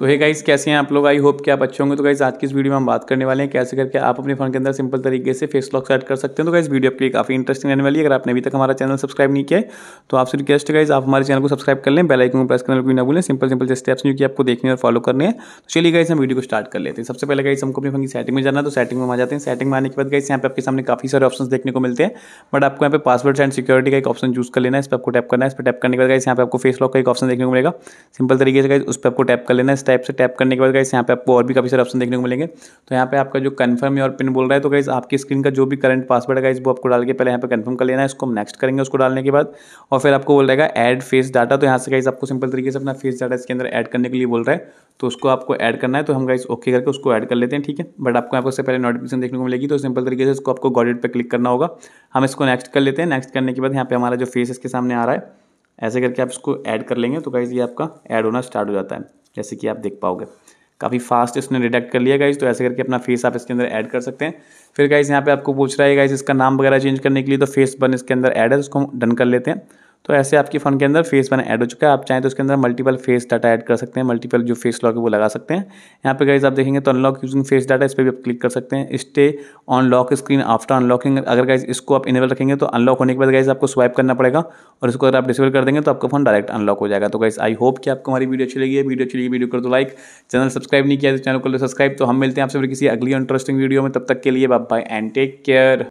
तो hey guys कैसे हैं आप लोग आई होप कि आप अच्छे होंगे तो गाइज़ आज की इस वीडियो में हम बात करने वाले हैं कैसे करके आप अपने फोन के अंदर सिंपल तरीके से फेस लॉक सेट कर सकते हैं तो गाइज़ वीडियो आपके लिए काफ़ी इंटरेस्टिंग रहने वाली है अगर आपने अभी तक हमारा चैनल सब्सक्राइब नहीं किया तो आपसे रिक्वेस्ट है आप हमारे चैनल को सब्सक्राइब कर लें बेलाइक को प्रेस करने को ना भूलें सिंपल सिंपल जो स्टेप्स जो कि आपको देखने और फॉलो करने हैं तो चलिए गाइज़ हम वीडियो को स्टार्ट कर लेते हैं सबसे पहले गाइज़ हमको अपनी फोन की सेटिंग में जाना तो सेटिंग में आ जाते हैं सेटिंग में आने के बाद गाइज़ यहाँ पर आपके सामने काफ़ी सारे ऑप्शन देखने को मिलते हैं बट आपको यहाँ पे पासवर्ड एंड सिक्योरिटी का एक ऑप्शन चूज कर लेना है इस पर आपको टैप करना है इस पर टैप करने के बाद गाइज़ यहाँ पे आपको फेस लॉक का एक ऑप्शन देखने को मिलेगा सिंपल तरीके से गाइज़ उस पर आपको टैप कर लेना है टाइप से टैप करने के बाद गाइस यहाँ पे आपको और भी काफ़ी सारे ऑप्शन देखने को मिलेंगे तो यहाँ पे आपका जो कन्फर्म योर पिन बोल रहा है तो गाइस आपकी स्क्रीन का जो भी करंट पासवर्ड है इस वो आपको डाल के पहले यहाँ पे कन्फर्म कर लेना है इसको हम नेक्स्ट करेंगे उसको डालने के बाद और फिर आपको बोल रहेगा एड फेस डाटा तो यहाँ से गाइस आपको सिंपल तरीके से अपना फेस डाटा इसके अंदर एड करने के लिए बोल रहा है तो उसको आपको ऐड करना है तो हम गाइस ओके करके उसको ऐड कर लेते हैं ठीक है बट आपको यहाँ पर सबसे पहले नोटिफिकेशन देखने को मिलेगी तो सिंपल तरीके से इसको आपको गॉडेट पर क्लिक करना होगा हम इसको नेक्स्ट कर लेते हैं नेक्स्ट करने के बाद यहाँ पे हमारा जो फेस इसके सामने आ रहा है ऐसे करके आप इसको ऐड कर लेंगे तो गाइज़ ये आपका ऐड होना स्टार्ट हो जाता है जैसे कि आप देख पाओगे काफ़ी फास्ट इसने डिडक्ट कर लिया गाइज तो ऐसे करके अपना फेस आप इसके अंदर ऐड कर सकते हैं फिर गाइज यहाँ पे आपको पूछ रहा है गाइज इसका नाम वगैरह चेंज करने के लिए तो फेस बन इसके अंदर ऐड है उसको डन कर लेते हैं तो ऐसे आपके फ़ोन के अंदर फेस वन ऐड हो चुका है आप चाहें तो उसके अंदर मल्टीपल फेस डाटा ऐड कर सकते हैं मल्टीपल जो फेस लॉक है वो लगा सकते हैं यहाँ पे गाइज आप देखेंगे तो अनलॉक यूजिंग फेस डाटा इस पर भी आप क्लिक कर सकते हैं stay on lock screen after unlocking अगर गाइज इसको आप इनेबल रखेंगे तो अनलॉक होने के बाद गाइज आपको स्वाइप करना पड़ेगा और इसको अगर आप डिसेबल कर देंगे तो आपका फोन डायरेक्ट अनलॉक हो जाएगा तो गाइज आई होप कि आपको हमारी वीडियो अच्छी लगी है वीडियो अच्छी लगी वीडियो कर दो लाइक चैनल सब्सक्राइब नहीं किया तो चैनल को सब्सक्राइब तो, तो हम मिलते हैं आपसे किसी अगली इंटरेस्टिंग वीडियो में तब तक के लिए बाय एंड टेक केयर